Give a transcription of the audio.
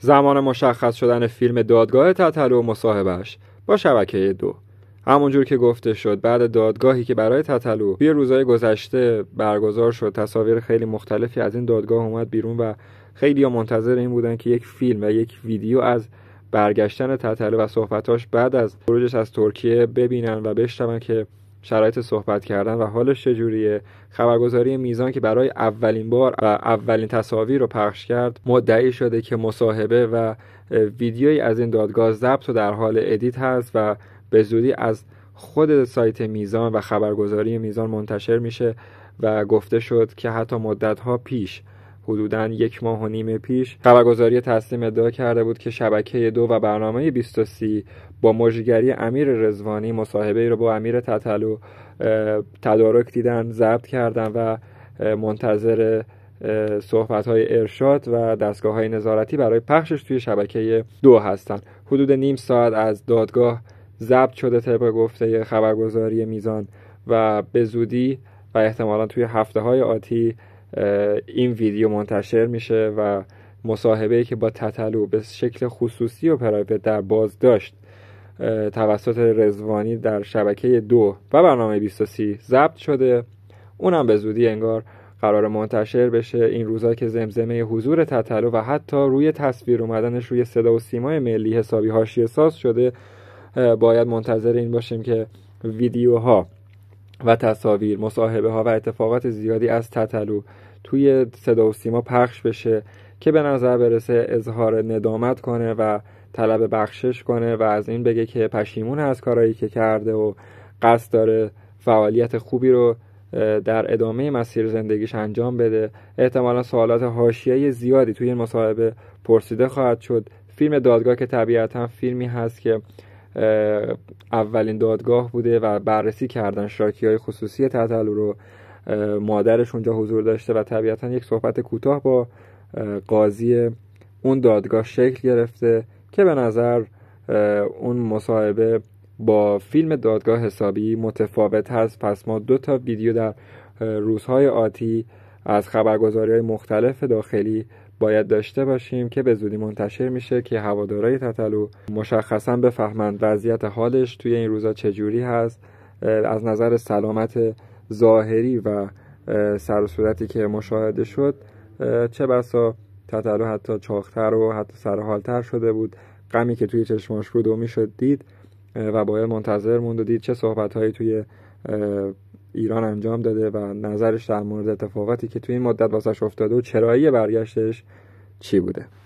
زمان مشخص شدن فیلم دادگاه تطلو و مصاحبهش با شبکه دو همونجور که گفته شد بعد دادگاهی که برای تطلو توی روزهای گذشته برگزار شد تصاویر خیلی مختلفی از این دادگاه اومد بیرون و خیلی ها منتظر این بودن که یک فیلم و یک ویدیو از برگشتن تطلو و صحبتاش بعد از خروجش از ترکیه ببینن و بشنون که شرایط صحبت کردن و حالش چجوریه خبرگزاری میزان که برای اولین بار و اولین تصاویر رو پخش کرد مدعی شده که مصاحبه و ویدیویی از این دادگاه ضبط و در حال ادیت هست و به زودی از خود سایت میزان و خبرگزاری میزان منتشر میشه و گفته شد که حتی مدتها پیش حدوداً یک ماه و نیم پیش خبرگزاری تسلیم ادعا کرده بود که شبکه دو و برنامه 23 با مجریگری امیر رزوانی مصاحبه ای رو با امیر تطلو تدارک دیدن ضبط کردن و منتظر صحبت های ارشاد و دستگاه های نظارتی برای پخشش توی شبکه دو هستند حدود نیم ساعت از دادگاه ضبط شده طبق گفته خبرگزاری میزان و به زودی و احتمالا توی هفته های آتی این ویدیو منتشر میشه و مصاحبه ای که با تتلو به شکل خصوصی و پرایوت در باز داشت توسط رزوانی در شبکه دو و برنامه 23 ضبط شده اونم به زودی انگار قرار منتشر بشه این روزا که زمزمه حضور تتلو و حتی روی تصویر اومدنش روی صدا و سیمای ملی حسابی هاشی ساز شده باید منتظر این باشیم که ویدیوها و تصاویر مصاحبه ها و اتفاقات زیادی از تتلو توی صدا و سیما پخش بشه که به نظر برسه اظهار ندامت کنه و طلب بخشش کنه و از این بگه که پشیمون از کارهایی که کرده و قصد داره فعالیت خوبی رو در ادامه مسیر زندگیش انجام بده احتمالا سوالات حاشیه زیادی توی این مصاحبه پرسیده خواهد شد فیلم دادگاه که طبیعتا فیلمی هست که اولین دادگاه بوده و بررسی کردن شاکی های خصوصی تتلو رو مادرش اونجا حضور داشته و طبیعتا یک صحبت کوتاه با قاضی اون دادگاه شکل گرفته که به نظر اون مصاحبه با فیلم دادگاه حسابی متفاوت هست پس ما دو تا ویدیو در روزهای آتی از خبرگزاری های مختلف داخلی باید داشته باشیم که به زودی منتشر میشه که هوادارای تتلو مشخصا بفهمند وضعیت حالش توی این روزا چجوری هست از نظر سلامت ظاهری و سر و که مشاهده شد چه بسا تتلو حتی چاختر و حتی سرحالتر شده بود غمی که توی چشماش بود و میشد دید و باید منتظر موند و دید چه صحبت هایی توی ایران انجام داده و نظرش در مورد اتفاقاتی که توی این مدت واسش افتاده و چرایی برگشتش چی بوده